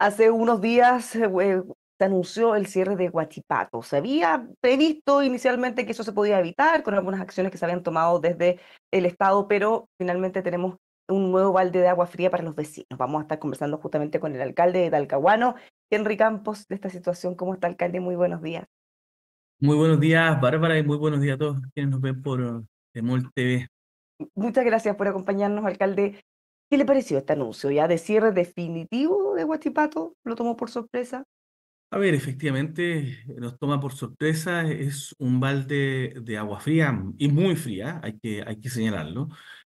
Hace unos días eh, se anunció el cierre de Huachipato. Se había previsto inicialmente que eso se podía evitar con algunas acciones que se habían tomado desde el Estado, pero finalmente tenemos un nuevo balde de agua fría para los vecinos. Vamos a estar conversando justamente con el alcalde de Talcahuano, Henry Campos, de esta situación. ¿Cómo está, alcalde? Muy buenos días. Muy buenos días, Bárbara, y muy buenos días a todos quienes nos ven por Temol eh, TV. Muchas gracias por acompañarnos, alcalde. ¿Qué le pareció este anuncio ya de cierre definitivo de lo tomó por sorpresa? A ver, efectivamente, nos toma por sorpresa, es un balde de agua fría y muy fría, hay que, hay que señalarlo,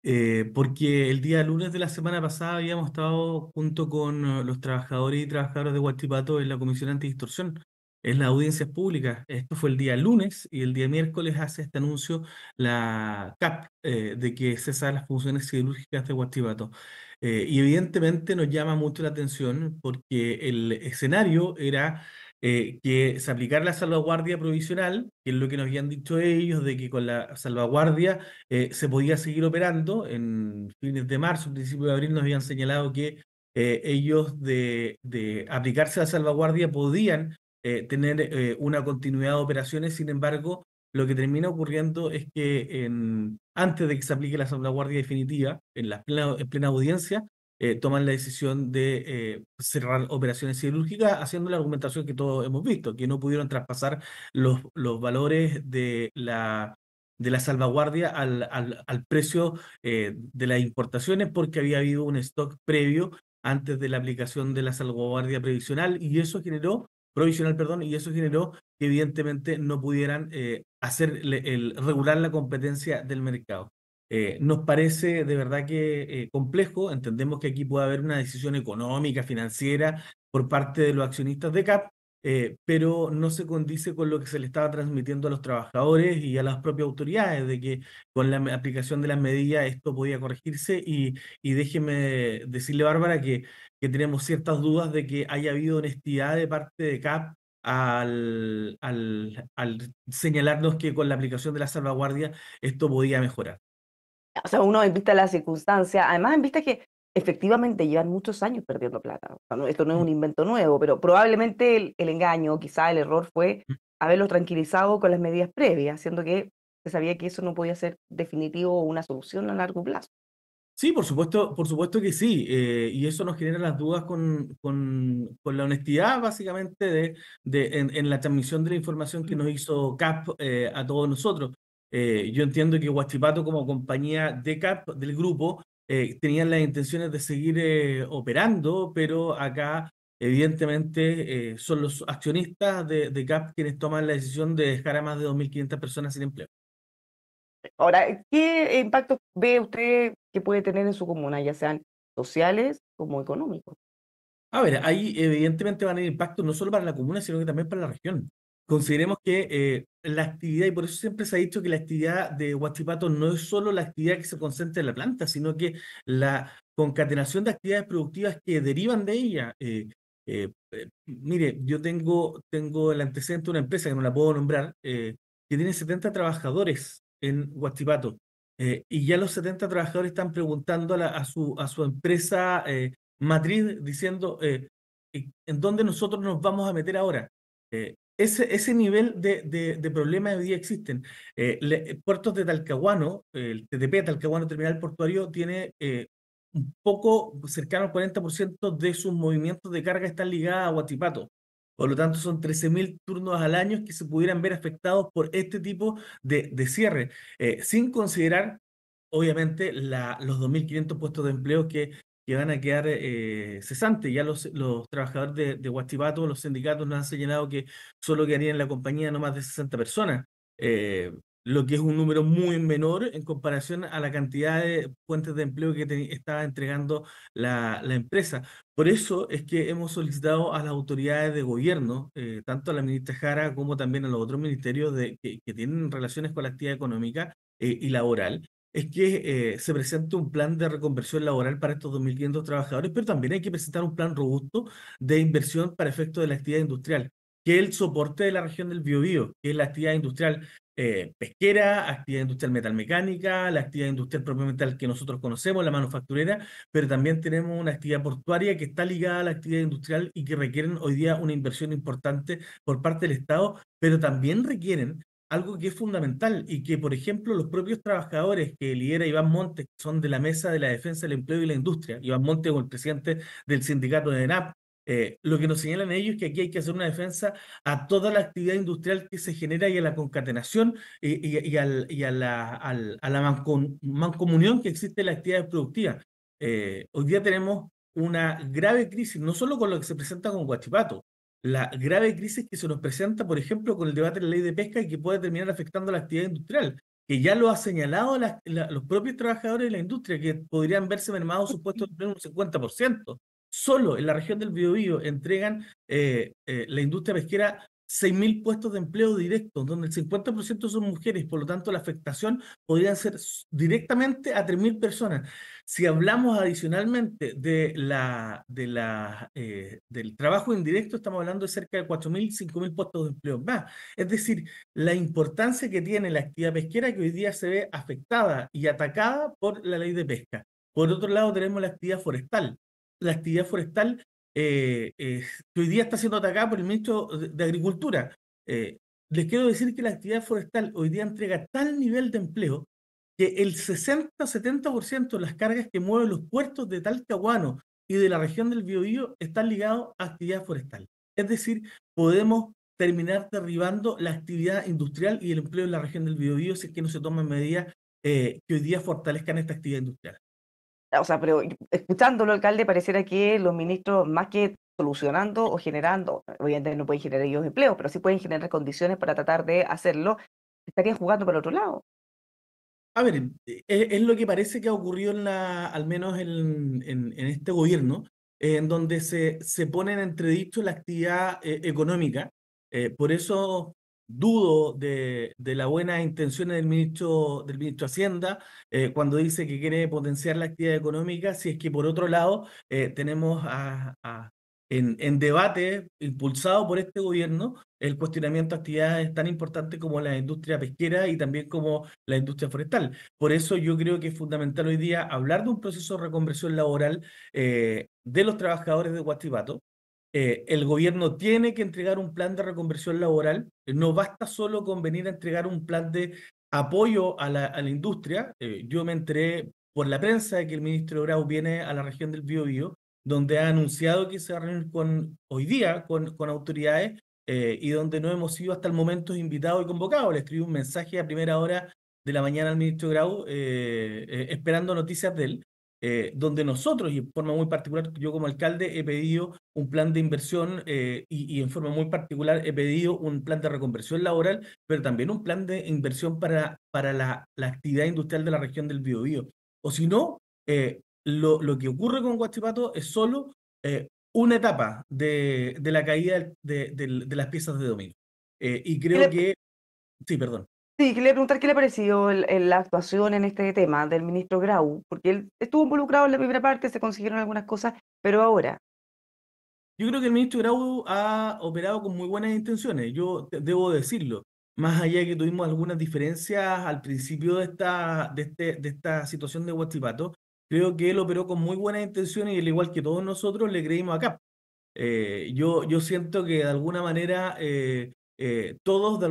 eh, porque el día lunes de la semana pasada habíamos estado junto con los trabajadores y trabajadoras de Guatipato en la Comisión Antidistorsión en las audiencias públicas. Esto fue el día lunes y el día miércoles hace este anuncio la CAP eh, de que cesan las funciones quirúrgicas de Guachipato. Eh, y evidentemente nos llama mucho la atención porque el escenario era eh, que se aplicara la salvaguardia provisional, que es lo que nos habían dicho ellos, de que con la salvaguardia se podía seguir operando. En fines de marzo, principios de abril nos habían señalado que ellos de, de aplicarse la salvaguardia podían eh, tener eh, una continuidad de operaciones. Sin embargo, lo que termina ocurriendo es que antes de que se aplique la salvaguardia definitiva, en, la plena, audiencia, eh, toman la decisión de cerrar operaciones cirúrgicas, haciendo la argumentación que todos hemos visto, que no pudieron traspasar los, los valores de la, de la salvaguardia al, al precio de las importaciones porque había habido un stock previo antes de la aplicación de la salvaguardia previsional y eso generó provisional, perdón, y eso generó que evidentemente no pudieran eh, hacer regular la competencia del mercado. Eh, nos parece de verdad que eh, complejo, entendemos que aquí puede haber una decisión económica, financiera, por parte de los accionistas de CAP, pero no se condice con lo que se le estaba transmitiendo a los trabajadores y a las propias autoridades, de que con la aplicación de las medidas esto podía corregirse y déjeme decirle, Bárbara, que que tenemos ciertas dudas de que haya habido honestidad de parte de CAP al, señalarnos que con la aplicación de la salvaguardia esto podía mejorar. O sea, uno en vista de las circunstancia, además en vista que efectivamente llevan muchos años perdiendo plata. esto no es un mm. invento nuevo, pero probablemente el, engaño, quizá el error fue mm. haberlo tranquilizado con las medidas previas, siendo que se sabía que eso no podía ser definitivo o una solución a largo plazo. Sí, por supuesto, por supuesto que sí. Eh, y eso nos genera las dudas con, la honestidad, básicamente, de, en, la transmisión de la información que nos hizo CAP eh, a todos nosotros. Eh, yo entiendo que Huachipato, como compañía de CAP del grupo, tenían las intenciones de seguir operando, pero acá, evidentemente, son los accionistas de, de CAP quienes toman la decisión de dejar a más de 2.500 personas sin empleo. Ahora, ¿qué impacto ve usted que puede tener en su comuna, ya sean sociales como económicos. A ver, ahí evidentemente van a haber impactos no solo para la comuna, sino que también para la región. Consideremos que eh, la actividad, y por eso siempre se ha dicho que la actividad de Huachipato no es solo la actividad que se concentra en la planta, sino que la concatenación de actividades productivas que derivan de ella. Eh, eh, mire, yo tengo, tengo el antecedente de una empresa que no la puedo nombrar, que tiene 70 trabajadores en Huachipato eh, y ya los 70 trabajadores están preguntando a, su, empresa eh, matriz diciendo, eh, ¿en dónde nosotros nos vamos a meter ahora? Eh, ese, ese, nivel de, de, de, problemas hoy día existen. puertos de Talcahuano, el TTP, Talcahuano Terminal Portuario, tiene un poco cercano al 40% de sus movimientos de carga están ligados a Guatipato. Por lo tanto, son 13.000 turnos al año que se pudieran ver afectados por este tipo de, cierre, eh, sin considerar, obviamente, los 2.500 puestos de empleo que, que van a quedar eh, cesantes. Ya los, trabajadores de, de los sindicatos nos han señalado que solo quedarían en la compañía no más de 60 personas. Eh, lo que es un número muy menor en comparación a la cantidad de fuentes de empleo que estaba entregando la, empresa. Por eso es que hemos solicitado a las autoridades de gobierno, eh, tanto a la ministra Jara como también a los otros ministerios que, tienen relaciones con la actividad económica eh, y laboral, es que eh, se presente un plan de reconversión laboral para estos 2.500 trabajadores, pero también hay que presentar un plan robusto de inversión para efectos de la actividad industrial que es el soporte de la región del Biobío, que es la actividad industrial eh, pesquera, actividad industrial metalmecánica, la actividad industrial propiamente tal que nosotros conocemos, la manufacturera, pero también tenemos una actividad portuaria que está ligada a la actividad industrial y que requieren hoy día una inversión importante por parte del Estado, pero también requieren algo que es fundamental y que, por ejemplo, los propios trabajadores que lidera Iván Montes, que son de la Mesa de la Defensa del Empleo y la Industria, Iván Montes es el presidente del sindicato de ENAP, eh, lo que nos señalan ellos es que aquí hay que hacer una defensa a toda la actividad industrial que se genera y a la concatenación eh, y, a la, mancomunión que existe en la actividad productiva. Eh, hoy día tenemos una grave crisis, no solo con lo que se presenta con Guachipato, la grave crisis que se nos presenta, por ejemplo, con el debate de la ley de pesca y que puede terminar afectando la actividad industrial, que ya lo ha señalado los propios trabajadores de la industria, que podrían verse mermados supuestos puestos de un 50%. Solo en la región del Biobío entregan eh, eh, la industria pesquera 6.000 puestos de empleo directos, donde el 50% son mujeres, por lo tanto la afectación podría ser directamente a 3.000 personas. Si hablamos adicionalmente eh, del trabajo indirecto, estamos hablando de cerca de 4.000, 5.000 puestos de empleo más. Es decir, la importancia que tiene la actividad pesquera que hoy día se ve afectada y atacada por la ley de pesca. Por otro lado, tenemos la actividad forestal, la actividad forestal eh, eh, que hoy día está siendo atacada por el ministro de Agricultura. Eh, les quiero decir que la actividad forestal hoy día entrega tal nivel de empleo que el 60-70% de las cargas que mueven los puertos de Talcahuano y de la región del Biobío están ligados a actividad forestal. Es decir, podemos terminar derribando la actividad industrial y el empleo en la región del Biobío si es que no se toman medidas que hoy día fortalezcan esta actividad industrial o sea, pero escuchándolo, alcalde, pareciera que los ministros, más que solucionando o generando, obviamente no pueden generar ellos empleos, pero sí pueden generar condiciones para tratar de hacerlo, estarían jugando para otro lado. A ver, eh, es, lo que parece que ha ocurrido en la, al menos en, este gobierno, en donde se, se pone en entredicho la actividad eh, económica. Eh, por eso dudo de, de las buenas intenciones del ministro, del ministro Hacienda eh, cuando dice que quiere potenciar la actividad económica, si es que por otro lado eh, tenemos a, en, debate, impulsado por este gobierno, el cuestionamiento de actividades tan importantes como la industria pesquera y también como la industria forestal. Por eso yo creo que es fundamental hoy día hablar de un proceso de reconversión laboral eh, de los trabajadores de Guachipato, eh, el gobierno tiene que entregar un plan de reconversión laboral. Eh, no basta solo con venir a entregar un plan de apoyo a la, industria. Eh, yo me enteré por la prensa de que el ministro Grau viene a la región del Biobío, donde ha anunciado que se va a reunir hoy día con, autoridades y donde no hemos sido hasta el momento invitados y convocados. Le escribí un mensaje a primera hora de la mañana al ministro Grau esperando noticias de él. Eh, donde nosotros, y en forma muy particular, yo como alcalde he pedido un plan de inversión eh, y, en forma muy particular he pedido un plan de reconversión laboral, pero también un plan de inversión para, para la, actividad industrial de la región del Biobío. O si no, eh, lo, que ocurre con Guachipato es solo una etapa de, la caída de, las piezas de dominio. y creo que... Sí, perdón. Sí, quería preguntar qué le ha parecido la actuación en este tema del ministro Grau, porque él estuvo involucrado en la primera parte, se consiguieron algunas cosas, pero ahora, Yo creo que el ministro Grau ha operado con muy buenas intenciones, yo debo decirlo. Más allá de que tuvimos algunas diferencias al principio de esta, este, de esta situación de Huachipato, creo que él operó con muy buenas intenciones y al igual que todos nosotros le creímos acá. Eh, yo, yo siento que de alguna manera eh, eh, todos de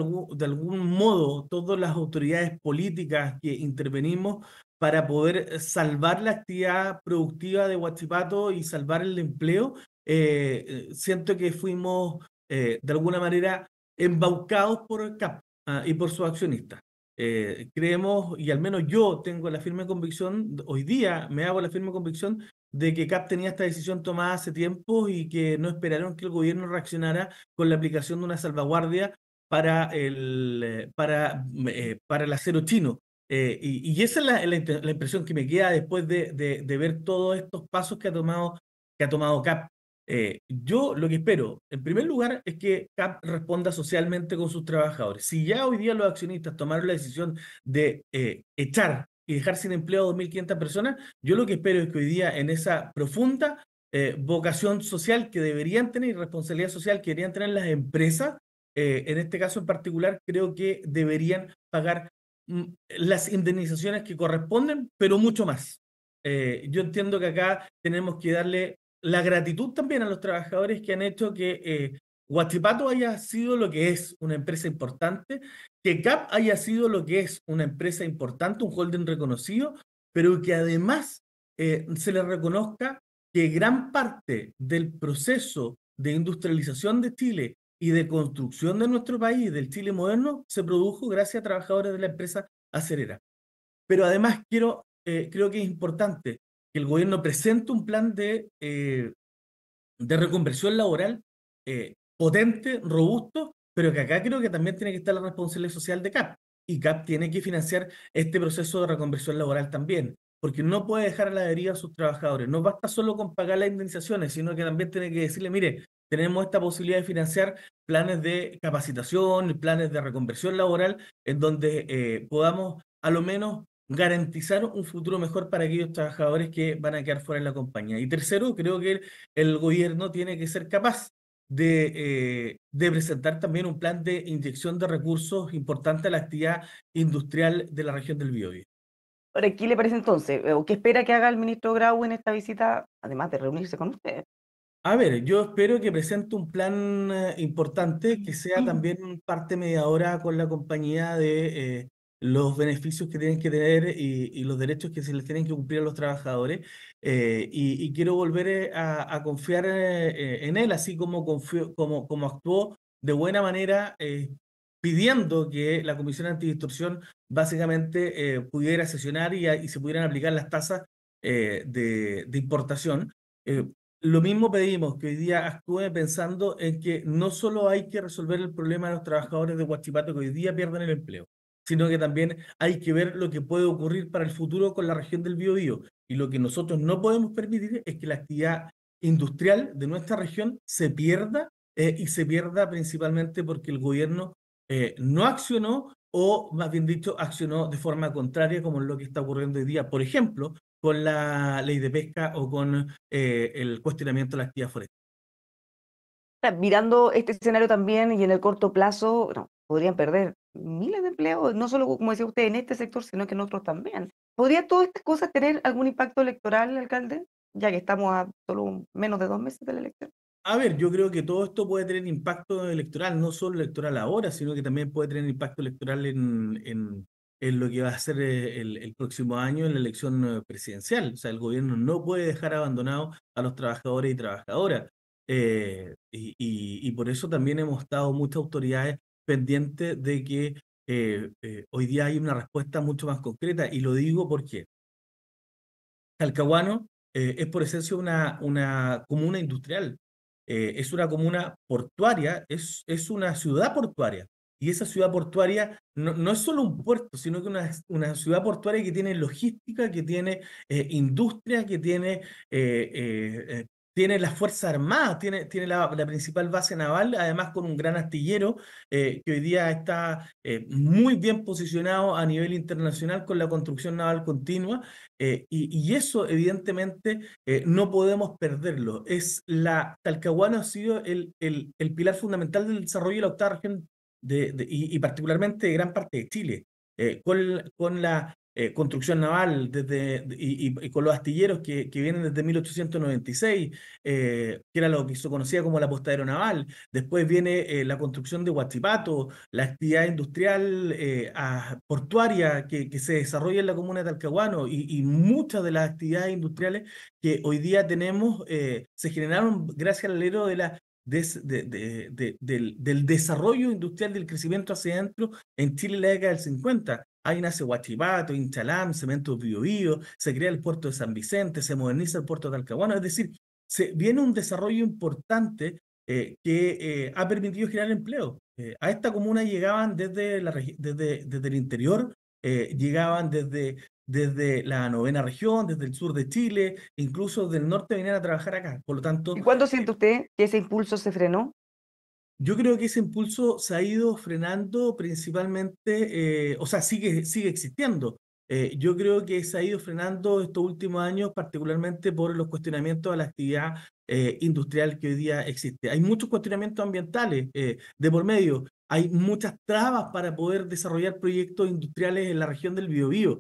algún, modo, todas las autoridades políticas que intervenimos para poder eh, salvar la actividad productiva de Huachipato y salvar el empleo, eh, siento que fuimos de alguna manera embaucados por el CAP ah, y por sus accionistas. Eh, creemos, y al menos yo tengo la firme convicción, hoy día me hago la firme convicción de que CAP tenía esta decisión tomada hace tiempo y que no esperaron que el gobierno reaccionara con la aplicación de una salvaguardia para, el, eh, para, mm, eh, para el acero chino. y, esa es la, impresión que me queda después de, de, ver todos estos pasos que ha tomado, que ha tomado CAP. Eh, yo lo que espero, en primer lugar, es que CAP responda socialmente con sus trabajadores. Si ya hoy día los accionistas tomaron la decisión de eh, echar y dejar sin empleo a 2.500 personas, yo lo que espero es que hoy día en esa profunda eh, vocación social que deberían tener y responsabilidad social que deberían tener las empresas, en este caso en particular, creo que deberían pagar mm, las indemnizaciones que corresponden, pero mucho más. yo entiendo que acá tenemos que darle la gratitud también a los trabajadores que han hecho que eh, haya sido lo que es una empresa importante, que CAP haya sido lo que es una empresa importante, un holding reconocido, pero que además eh, se le reconozca que gran parte del proceso de industrialización de Chile y de construcción de nuestro país, del Chile moderno, se produjo gracias a trabajadores de la empresa acerera. Pero además quiero, eh, creo que es importante que el gobierno presente un plan de, eh, de reconversión laboral eh, potente, robusto, pero que acá creo que también tiene que estar la responsabilidad social de CAP. Y CAP tiene que financiar este proceso de reconversión laboral también, porque no puede dejar a la deriva a sus trabajadores. No basta solo con pagar las indemnizaciones, sino que también tiene que decirle, mire, tenemos esta posibilidad de financiar planes de capacitación, planes de reconversión laboral, en donde eh, podamos a lo menos garantizar un futuro mejor para aquellos trabajadores que van a quedar fuera de la compañía. Y tercero, creo que el, gobierno tiene que ser capaz eh, de, presentar también un plan de inyección de recursos importante a la actividad industrial de la región del Biobío. Ahora, ¿qué le parece entonces? Eh, ¿O qué espera que haga el ministro Grau en esta visita, además de reunirse con ustedes? A ver, yo espero que presente un plan eh, importante que sea también parte mediadora con la compañía de, los beneficios que tienen que tener y, los derechos que se les tienen que cumplir a los trabajadores. Eh, y, quiero volver eh, a, confiar eh, en, él, así como, como, como actuó de buena manera pidiendo que la Comisión Antidistorsión básicamente pudiera sesionar y, se pudieran aplicar las tasas de, importación. lo mismo pedimos que hoy día actúe pensando en que no solo hay que resolver el problema de los trabajadores de Huachipato que hoy día pierden el empleo, sino que también hay que ver lo que puede ocurrir para el futuro con la región del Biobío. Y lo que nosotros no podemos permitir es que la actividad industrial de nuestra región se pierda eh, y se pierda principalmente porque el gobierno eh, no accionó o, más bien dicho, accionó de forma contraria como es lo que está ocurriendo hoy día, por ejemplo, con la ley de pesca o con eh, el cuestionamiento de la actividad forestal. Mirando este escenario también y en el corto plazo, podrían perder miles de empleos, no solo, como decía usted, en este sector, sino que en otros también. ¿Podría todas estas cosas tener algún impacto electoral, alcalde? Ya que estamos a solo menos de dos meses de la elección. A ver, yo creo que todo esto puede tener impacto electoral, no solo electoral ahora, sino que también puede tener impacto electoral en, en, en lo que va a ser eh, el, próximo año en la elección eh, presidencial. O sea, el gobierno no puede dejar abandonado a los trabajadores y trabajadoras. Eh, y, y, y, por eso también hemos estado muchas autoridades pendiente de que eh, eh, hoy día hay una respuesta mucho más concreta y lo digo porque Calcahuano eh, es por esencia una, una comuna industrial, es una comuna portuaria, es, es una ciudad portuaria. Y esa ciudad portuaria no, es solo un puerto, sino que una, una ciudad portuaria que tiene logística, que tiene industria, que tiene tiene las Fuerzas Armadas, tiene, tiene la, principal base naval, además con un gran astillero eh, que hoy día está eh, muy bien posicionado a nivel internacional con la construcción naval continua. Eh, y, eso, evidentemente, no podemos perderlo. Es la, Talcahuano ha sido el, el, pilar fundamental del desarrollo de la octava de, y, particularmente de gran parte de Chile. con, con la eh, construcción naval desde, y, con los astilleros que, que vienen desde 1896, eh, que era lo que se conocía como la posta aeronaval. Después viene eh, la construcción de Huachipato, la actividad industrial portuaria que, que, se desarrolla en la comuna de Talcahuano y, y, muchas de las actividades industriales que hoy día tenemos se generaron gracias al alero de la del, del, desarrollo industrial del crecimiento hacia adentro en Chile en la década del 50. Ahí nace Huachipato, Inchalán, Cemento Biobío, se crea el puerto de San Vicente, se moderniza el puerto de Talcahuano, es decir, viene un desarrollo importante eh, que eh, ha permitido generar empleo. Eh, a esta comuna llegaban desde, el interior, llegaban desde, desde la novena región, desde el sur de Chile, incluso del norte venían a trabajar acá. Por lo tanto. ¿Y cuándo siente usted que ese impulso se frenó? Yo creo que ese impulso se ha ido frenando principalmente, eh, o sea, sigue, sigue existiendo. Eh, yo creo que se ha ido frenando estos últimos años, particularmente por los cuestionamientos a la actividad eh, industrial que hoy día existe. Hay muchos cuestionamientos ambientales de por medio, hay muchas trabas para poder desarrollar proyectos industriales en la región del Biobío.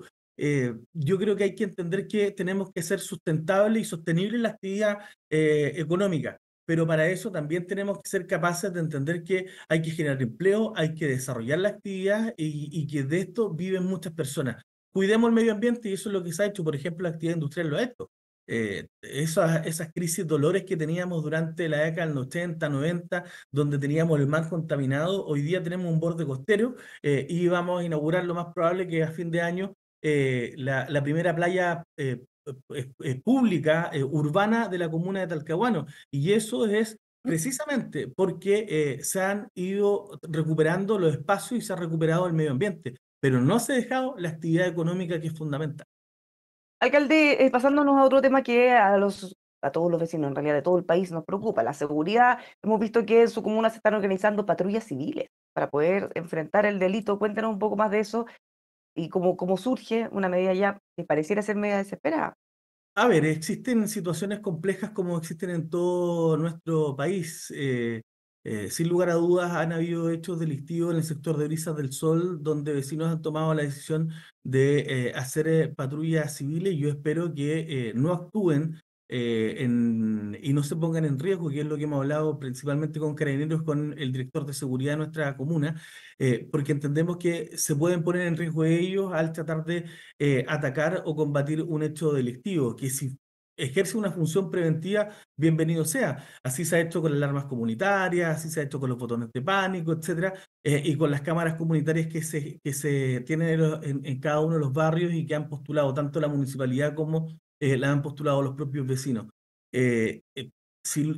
yo creo que hay que entender que tenemos que ser sustentable y sostenible en la actividad económica pero para eso también tenemos que ser capaces de entender que hay que generar empleo, hay que desarrollar la actividad y, que de esto viven muchas personas. Cuidemos el medio ambiente y eso es lo que se ha hecho, por ejemplo, la actividad industrial lo ha hecho. Eh, esas, crisis, dolores que teníamos durante la década del 80, 90, donde teníamos el mar contaminado, hoy día tenemos un borde costero eh, y vamos a inaugurar lo más probable que a fin de año eh, la, primera playa eh, eh, eh, pública, urbana de la comuna de Talcahuano. Y eso es precisamente porque se han ido recuperando los espacios y se ha recuperado el medio ambiente, pero no se ha dejado la actividad económica que es fundamental. Alcalde, pasándonos a otro tema que a los a todos los vecinos, en realidad de todo el país, nos preocupa. La seguridad, hemos visto que en su comuna se están organizando patrullas civiles para poder enfrentar el delito. Cuéntanos un poco más de eso y como, como surge una medida ya que pareciera ser media desesperada. A ver, existen situaciones complejas como existen en todo nuestro país. Eh, eh, sin lugar a dudas, han habido hechos delictivos en el sector de Brisas del Sol, donde vecinos han tomado la decisión de eh, hacer patrullas civiles. Yo espero que no actúen eh, y no se pongan en riesgo, que es lo que hemos hablado principalmente con carabineros, con el director de seguridad de nuestra comuna, eh, porque entendemos que se pueden poner en riesgo ellos al tratar de eh, atacar o combatir un hecho delictivo, que si ejerce una función preventiva, bienvenido sea. Así se ha hecho con las alarmas comunitarias, así se ha hecho con los botones de pánico, etcétera, y con las cámaras comunitarias que se, que se tienen en, en, cada uno de los barrios y que han postulado tanto la municipalidad como eh, la han postulado los propios vecinos. Eh, eh, sin,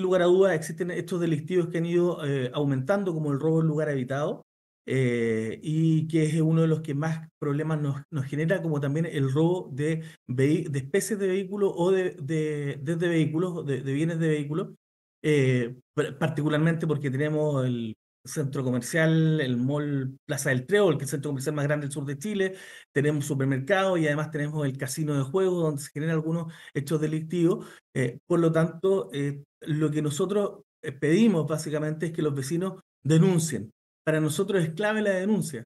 lugar a dudas, existen estos delictivos que han ido aumentando, como el robo en lugar habitado, y que es uno de los que más problemas nos, genera, como también el robo de, de especies de vehículos o de, de, vehículos, de, bienes de vehículos, particularmente porque tenemos el, centro comercial, el mall Plaza del el que es el centro comercial más grande del sur de Chile, tenemos supermercado, y además tenemos el casino de juego, donde se generan algunos hechos delictivos. Eh, por lo tanto, eh, lo que nosotros eh, pedimos básicamente es que los vecinos denuncien. Para nosotros es clave la denuncia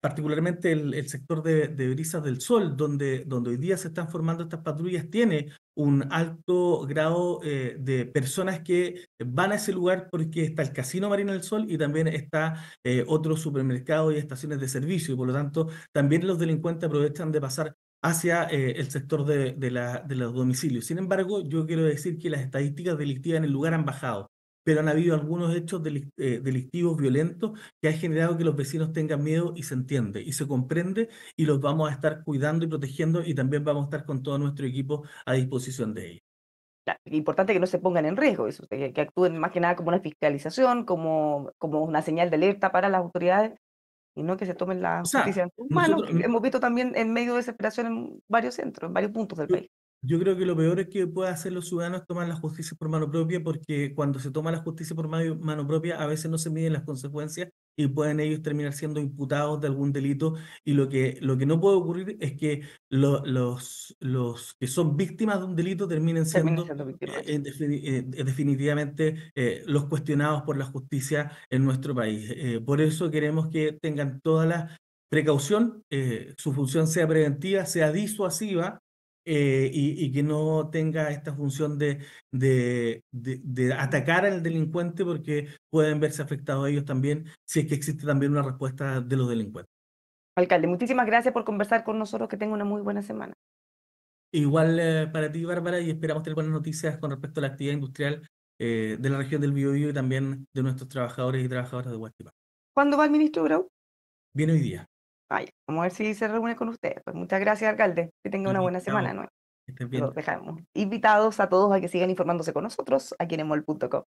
particularmente el, sector de, Brisas del Sol, donde, hoy día se están formando estas patrullas, tiene un alto grado eh, de personas que van a ese lugar porque está el Casino Marina del Sol y también está eh, otro supermercado y estaciones de servicio, y por lo tanto también los delincuentes aprovechan de pasar hacia eh, el sector de los domicilios. Sin embargo, yo quiero decir que las estadísticas delictivas en el lugar han bajado pero han habido algunos hechos eh, delictivos violentos que han generado que los vecinos tengan miedo y se entiende y se comprende y los vamos a estar cuidando y protegiendo y también vamos a estar con todo nuestro equipo a disposición de ellos. importante que no se pongan en riesgo, que, actúen más que nada como una fiscalización, como, como una señal de alerta para las autoridades y no que se tomen la justicia en sus manos. hemos visto también en medio de desesperación en varios centros, en varios puntos del país. Yo creo que lo peor es que puede hacer los ciudadanos tomar la justicia por mano propia, porque cuando se toma la justicia por mano propia, a veces no se miden las consecuencias y pueden ellos terminar siendo imputados de algún delito. Y lo que, lo que no puede ocurrir es que los, los que son víctimas de un delito terminen siendo, definitivamente los cuestionados por la justicia en nuestro país. Eh, por eso queremos que tengan toda la precaución, eh, su función sea preventiva, sea disuasiva eh, y, que no tenga esta función de, atacar al delincuente porque pueden verse afectados ellos también si es que existe también una respuesta de los delincuentes. Alcalde, muchísimas gracias por conversar con nosotros, que tenga una muy buena semana. Igual eh, para ti, Bárbara, y esperamos tener buenas noticias con respecto a la actividad industrial eh, de la región del Biobío y también de nuestros trabajadores y trabajadoras de Huachipa. ¿Cuándo va el ministro Grau? Viene hoy día vamos a ver si se reúne con ustedes. Pues muchas gracias, alcalde. Que tenga una buena semana, ¿no? dejamos invitados a todos a que sigan informándose con nosotros aquí en emol.com.